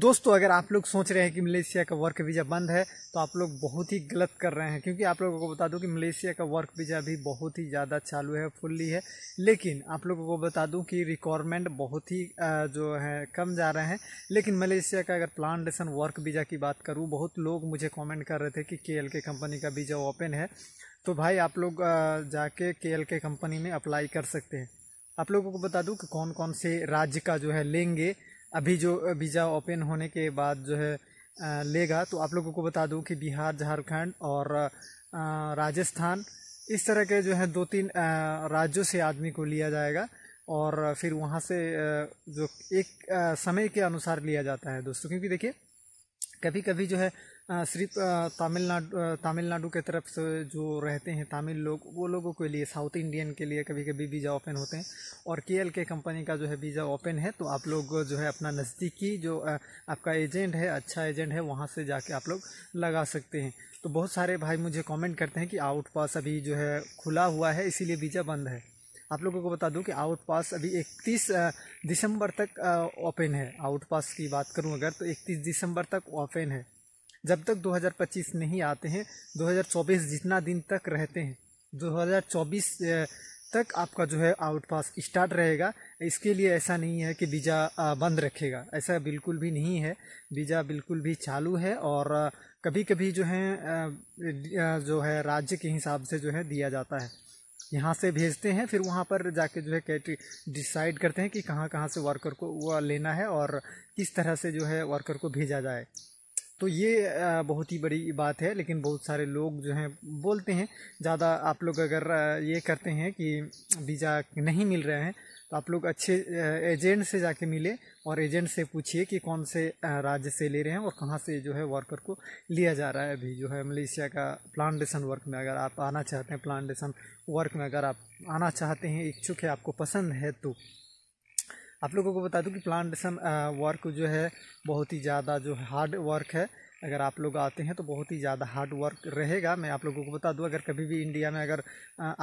दोस्तों अगर आप लोग सोच रहे हैं कि मलेशिया का वर्क वीज़ा बंद है तो आप लोग बहुत ही गलत कर रहे हैं क्योंकि आप लोगों को बता दूं कि मलेशिया का वर्क वीज़ा भी बहुत ही ज़्यादा चालू है फुल्ली है लेकिन आप लोगों को बता दूं कि रिक्वायरमेंट बहुत ही जो है कम जा रहे हैं लेकिन मलेशिया का अगर प्लानटेशन वर्क वीज़ा की बात करूँ बहुत लोग मुझे कॉमेंट कर रहे थे कि के कंपनी का वीज़ा ओपन है तो भाई आप लोग जाके के कंपनी में अप्लाई कर सकते हैं आप लोगों को बता दूँ कि कौन कौन से राज्य का जो है लेंगे अभी जो वीज़ा ओपन होने के बाद जो है लेगा तो आप लोगों को बता दूं कि बिहार झारखंड और राजस्थान इस तरह के जो है दो तीन राज्यों से आदमी को लिया जाएगा और फिर वहाँ से जो एक समय के अनुसार लिया जाता है दोस्तों क्योंकि देखिए कभी कभी जो है सिर्फ तमिलनाडु तमिलनाडु के तरफ से जो रहते हैं तमिल लोग वो लोगों के लिए साउथ इंडियन के लिए कभी कभी वीज़ा ओपन होते हैं और के एल के कंपनी का जो है वीज़ा ओपन है तो आप लोग जो है अपना नज़दीकी जो आपका एजेंट है अच्छा एजेंट है वहाँ से जाके आप लोग लगा सकते हैं तो बहुत सारे भाई मुझे कॉमेंट करते हैं कि आउट पास अभी जो है खुला हुआ है इसीलिए वीज़ा बंद है आप लोगों को बता दूं कि आउट पास अभी 31 दिसंबर तक ओपन है आउट पास की बात करूं अगर तो 31 दिसंबर तक ओपन है जब तक 2025 नहीं आते हैं 2024 जितना दिन तक रहते हैं 2024 तक आपका जो है आउट पास स्टार्ट रहेगा इसके लिए ऐसा नहीं है कि वीज़ा बंद रखेगा ऐसा बिल्कुल भी नहीं है वीज़ा बिल्कुल भी चालू है और कभी कभी जो है जो है राज्य के हिसाब से जो है दिया जाता है यहाँ से भेजते हैं फिर वहाँ पर जाके जो है कैटरी डिसाइड करते हैं कि कहाँ कहाँ से वर्कर को वह लेना है और किस तरह से जो है वर्कर को भेजा जाए तो ये बहुत ही बड़ी बात है लेकिन बहुत सारे लोग जो हैं बोलते हैं ज़्यादा आप लोग अगर ये करते हैं कि वीज़ा नहीं मिल रहे हैं तो आप लोग अच्छे एजेंट से जाके मिले और एजेंट से पूछिए कि कौन से राज्य से ले रहे हैं और कहाँ से जो है वर्कर को लिया जा रहा है अभी जो है मलेशिया का प्लांटेशन वर्क में अगर आप आना चाहते हैं प्लांटेशन वर्क में अगर आप आना चाहते हैं इच्छुक है आपको पसंद है तो आप लोगों को बता दूँ कि प्लांटेशन वर्क जो है बहुत ही ज़्यादा जो है हार्ड वर्क है अगर आप लोग आते हैं तो बहुत ही ज़्यादा हार्ड वर्क रहेगा मैं आप लोगों को बता दूं अगर कभी भी इंडिया में अगर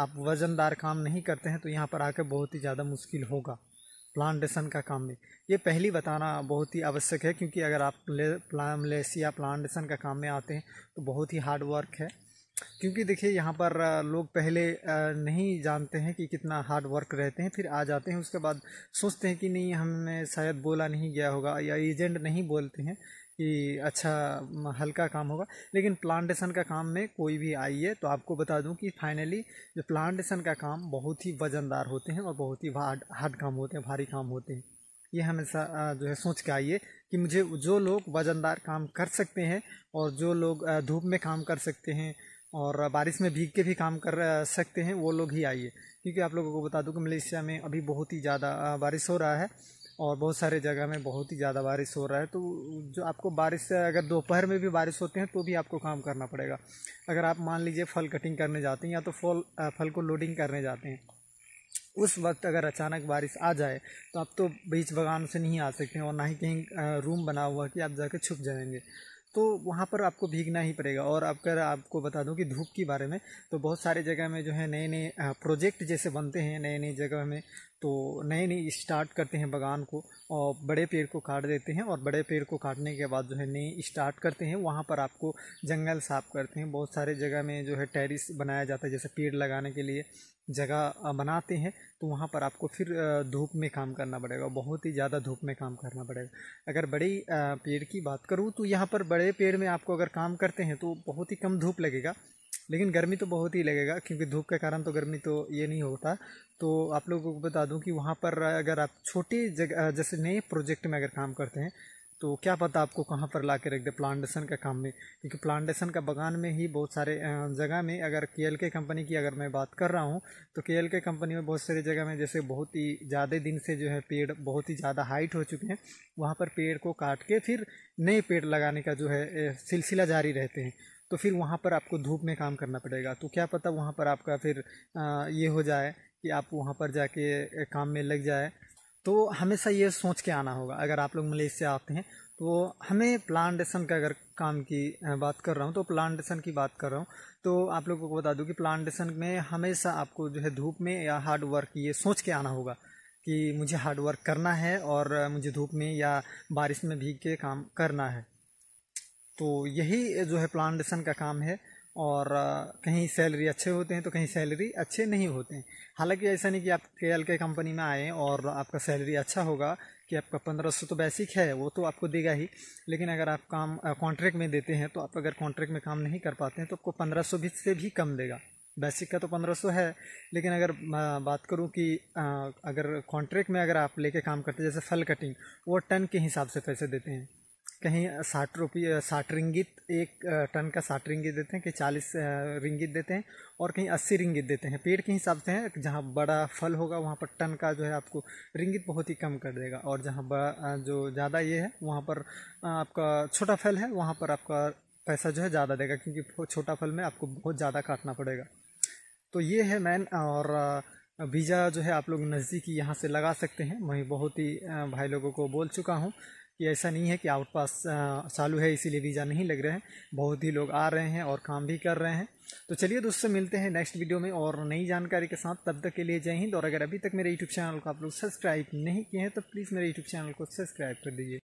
आप वज़नदार काम नहीं करते हैं तो यहाँ पर आकर बहुत ही ज़्यादा मुश्किल होगा प्लांटेशन का काम में ये पहली बताना बहुत ही आवश्यक है क्योंकि अगर आप प्ला मलेशिया प्लांटेशन का काम में आते हैं तो बहुत ही हार्ड वर्क है क्योंकि देखिए यहाँ पर लोग पहले नहीं जानते हैं कि कितना हार्ड वर्क रहते हैं फिर आ जाते हैं उसके बाद सोचते हैं कि नहीं हमने शायद बोला नहीं गया होगा या एजेंट नहीं बोलते हैं कि अच्छा हल्का काम होगा लेकिन प्लांटेशन का काम में कोई भी आई है तो आपको बता दूं कि फाइनली जो प्लांटेशन का काम बहुत ही वज़नदार होते हैं और बहुत ही हार्ड हार्ड काम होते हैं भारी काम होते हैं ये हमेशा जो है सोच के आइए कि मुझे जो लोग वज़नदार काम कर सकते हैं और जो लोग धूप में काम कर सकते हैं और बारिश में भीग के भी काम कर सकते हैं वो लोग ही आइए क्योंकि आप लोगों को बता दूं कि मलेशिया में अभी बहुत ही ज़्यादा बारिश हो रहा है और बहुत सारे जगह में बहुत ही ज़्यादा बारिश हो रहा है तो जो आपको बारिश अगर दोपहर में भी बारिश होते हैं तो भी आपको काम करना पड़ेगा अगर आप मान लीजिए फल कटिंग करने जाते हैं या तो फल फल को लोडिंग करने जाते हैं उस वक्त अगर अचानक बारिश आ जाए तो आप तो बीच बगान से नहीं आ सकते और ना ही कहीं रूम बना हुआ कि आप जाकर छुप जाएंगे तो वहाँ पर आपको भीगना ही पड़ेगा और अगर आपको बता दूँ कि धूप के बारे में तो बहुत सारे जगह में जो है नए नए प्रोजेक्ट जैसे बनते हैं नए नए जगह में तो नए नए स्टार्ट करते हैं बागान को और बड़े पेड़ को काट देते हैं और बड़े पेड़ को काटने के बाद जो है नए स्टार्ट करते हैं वहाँ पर आपको जंगल साफ करते हैं बहुत सारे जगह में जो है टेरिस बनाया जाता है जैसे पेड़ लगाने के लिए जगह बनाते हैं तो वहाँ पर आपको फिर धूप में काम करना पड़ेगा बहुत ही ज़्यादा धूप में काम करना पड़ेगा अगर बड़े पेड़ की बात करूँ तो यहाँ पर बड़े पेड़ में आपको अगर काम करते हैं तो बहुत ही कम धूप लगेगा लेकिन गर्मी तो बहुत ही लगेगा क्योंकि धूप के कारण तो गर्मी तो ये नहीं होता तो आप लोगों को बता दूं कि वहाँ पर अगर आप छोटी जगह जैसे नए प्रोजेक्ट में अगर काम करते हैं तो क्या पता आपको कहाँ पर ला के रख दे प्लांटेशन का काम में क्योंकि प्लांटेशन का बगान में ही बहुत सारे जगह में अगर के कंपनी की अगर मैं बात कर रहा हूँ तो के कंपनी में बहुत सारी जगह में जैसे बहुत ही ज़्यादा दिन से जो है पेड़ बहुत ही ज़्यादा हाइट हो चुके हैं वहाँ पर पेड़ को काट के फिर नए पेड़ लगाने का जो है सिलसिला जारी रहते हैं तो फिर वहाँ पर आपको धूप में काम करना पड़ेगा तो क्या पता वहाँ पर आपका फिर ये हो जाए कि आप वहाँ पर जाके काम में लग जाए तो हमेशा ये सोच के आना होगा अगर आप लोग मलेशिया आते हैं तो हमें प्लांटेशन का अगर काम की बात कर रहा हूँ तो प्लांटेशन की बात कर रहा हूँ तो आप लोगों को बता दूँ कि प्लांटेशन में हमेशा आपको जो है धूप में या हार्ड वर्क ये सोच के आना होगा कि मुझे हार्ड वर्क करना है और मुझे धूप में या बारिश में भीग के काम करना है तो यही जो है प्लांटेशन का काम है और कहीं सैलरी अच्छे होते हैं तो कहीं सैलरी अच्छे नहीं होते हैं हालांकि ऐसा नहीं कि आप के एल के कंपनी में आएँ और आपका सैलरी अच्छा होगा कि आपका पंद्रह सौ तो बेसिक है वो तो आपको देगा ही लेकिन अगर आप काम कॉन्ट्रैक्ट में देते हैं तो आप अगर कॉन्ट्रैक्ट में काम नहीं कर पाते हैं तो आपको पंद्रह सौ भी से भी कम देगा बेसिक का तो पंद्रह सौ है लेकिन अगर बात करूँ कि अगर कॉन्ट्रैक्ट में अगर आप लेके काम करते जैसे फल कटिंग वो टन के हिसाब से पैसे देते हैं कहीं साठ रुपये साठ रिंगित एक टन का साठ रिंगित देते हैं कहीं चालीस रिंगित देते हैं और कहीं अस्सी रिंगित देते हैं पेड़ के हिसाब से है जहाँ बड़ा फल होगा वहाँ पर टन का जो है आपको रिंगित बहुत ही कम कर देगा और जहाँ बड़ा जो ज़्यादा ये है वहाँ पर आपका छोटा फल है वहाँ पर आपका पैसा जो है ज़्यादा देगा क्योंकि छोटा फल में आपको बहुत ज़्यादा काटना पड़ेगा तो ये है मैन और वीज़ा जो है आप लोग नज़दीकी यहाँ से लगा सकते हैं मैं बहुत ही भाई लोगों को बोल चुका हूँ कि ऐसा नहीं है कि आउट पास चालू है इसीलिए वीज़ा नहीं लग रहे हैं बहुत ही लोग आ रहे हैं और काम भी कर रहे हैं तो चलिए दोस्तों मिलते हैं नेक्स्ट वीडियो में और नई जानकारी के साथ तब तक के लिए जय हिंद और अगर अभी तक मेरे यूट्यूब चैनल को आप लोग सब्सक्राइब नहीं किए हैं तो प्लीज़ मेरे यूट्यूब चैनल को सब्सक्राइब कर दीजिए